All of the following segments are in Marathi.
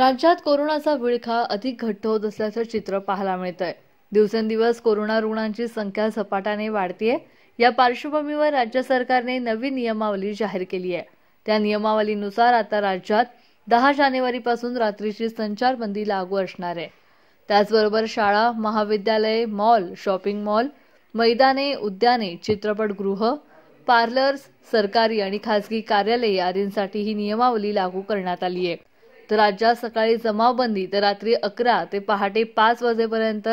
राज्यात कोरोनाचा विळखा अधिक घट्ट होत असल्याचं चित्र पाहायला मिळत आहे दिवसेंदिवस कोरोना रुग्णांची संख्या झपाट्याने वाढतीये या पार्श्वभूमीवर राज्य सरकारने नवी नियमावली जाहीर केली आहे त्या नियमावलीनुसार आता राज्यात दहा जानेवारीपासून रात्रीची संचारबंदी लागू असणार आहे त्याचबरोबर शाळा महाविद्यालय मॉल शॉपिंग मॉल मैदाने उद्याने चित्रपटगृह पार्लर्स सरकारी आणि खासगी कार्यालये आदींसाठी ही नियमावली लागू करण्यात आली आहे तर राज्यात सकाळी जमावबंदी तर रात्री अकरा ते पहाटे पाच वाजेपर्यंत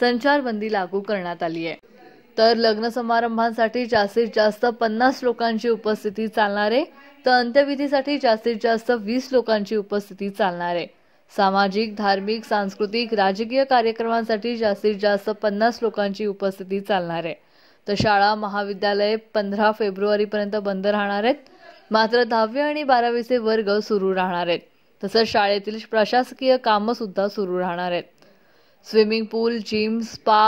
संचारबंदी लागू करण्यात आली आहे तर लग्न समारंभांसाठी जास्तीत जास्त पन्नास लोकांची उपस्थिती चालणार आहे तर अंत्यविधीसाठी जास्तीत जास्त वीस लोकांची उपस्थिती चालणार आहे सामाजिक धार्मिक सांस्कृतिक राजकीय कार्यक्रमांसाठी जास्तीत जास्त पन्नास लोकांची उपस्थिती चालणार आहे तर शाळा महाविद्यालय पंधरा फेब्रुवारीपर्यंत बंद राहणार आहेत मात्र दहावी आणि बारावीचे वर्ग सुरू राहणार आहेत तसंच शाळेतील प्रशासकीय कामंसुद्धा सुरू राहणार आहेत swimming pool gym spa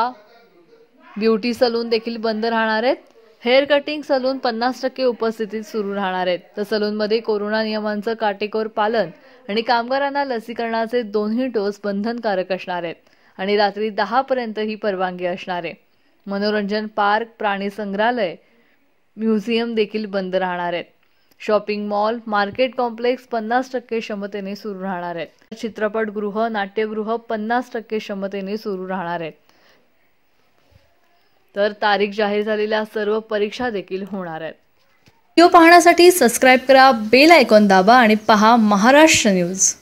beauty salon देखील बंद राहणार आहेत हेअर कटिंग सलून पन्नास टक्के उपस्थितीत सुरू राहणार आहेत तर सलूनमध्ये कोरोना नियमांचं काटेकोर पालन आणि कामगारांना लसीकरणाचे दोन्ही डोस बंधनकारक असणार आहेत आणि रात्री दहापर्यंत ही परवानगी असणार आहे मनोरंजन पार्क प्राणी संग्रहालय म्युझियम देखील बंद राहणार आहेत शॉपिंग मॉल मार्केट कॉम्प्लेक्स पन्नास टक्के क्षमतेने सुरू राहणार आहेत चित्रपटगृह नाट्यगृह पन्नास टक्के क्षमतेने सुरू राहणार आहेत तर तारीख जाहीर झालेल्या सर्व परीक्षा देखील होणार आहेत व्हिडिओ पाहण्यासाठी सबस्क्राईब करा बेल आयकॉन दाबा आणि पहा महाराष्ट्र न्यूज